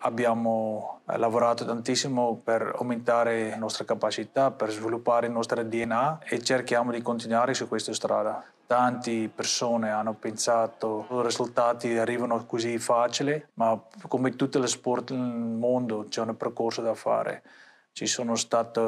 Abbiamo eh, lavorato tantissimo per aumentare le nostre capacità, per sviluppare il nostro DNA e cerchiamo di continuare su questa strada. Tante persone hanno pensato che i risultati arrivano così facili, ma come tutti gli sport nel mondo c'è un percorso da fare ci sono state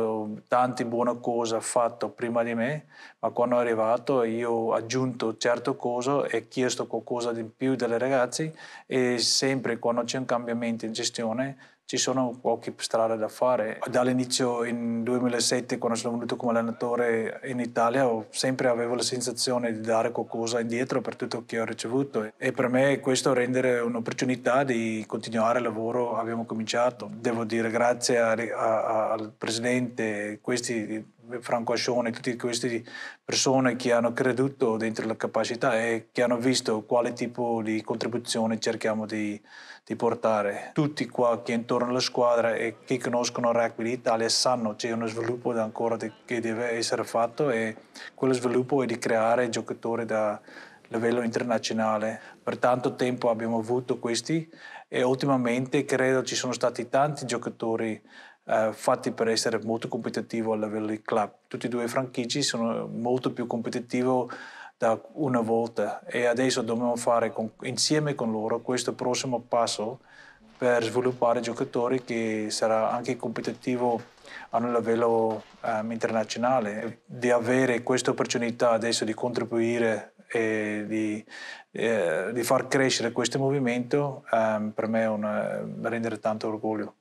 tante buone cose fatte prima di me, ma quando è arrivato io ho aggiunto certe cose e chiesto qualcosa di più delle ragazze e sempre quando c'è un cambiamento in gestione ci sono poche strade da fare. Dall'inizio in 2007, quando sono venuto come allenatore in Italia, ho sempre avevo la sensazione di dare qualcosa indietro per tutto che ho ricevuto e per me questo rendere un'opportunità di continuare il lavoro che abbiamo cominciato. Devo dire grazie a, a, al presidente, questi Franco Ascione, tutte queste persone che hanno creduto dentro la capacità e che hanno visto quale tipo di contribuzione cerchiamo di, di portare. Tutti qua che intorno alla squadra e che conoscono Rugby d'Italia sanno c'è uno sviluppo ancora di, che deve essere fatto e quello sviluppo è di creare giocatori da livello internazionale. Per tanto tempo abbiamo avuto questi e ultimamente credo ci sono stati tanti giocatori eh, fatti per essere molto competitivo a livello di club. Tutti e due i franchigie sono molto più competitivi da una volta e adesso dobbiamo fare con, insieme con loro questo prossimo passo per sviluppare giocatori che sarà anche competitivo a un livello um, internazionale. Di avere questa opportunità adesso di contribuire e di, eh, di far crescere questo movimento um, per me è un eh, rendere tanto orgoglio.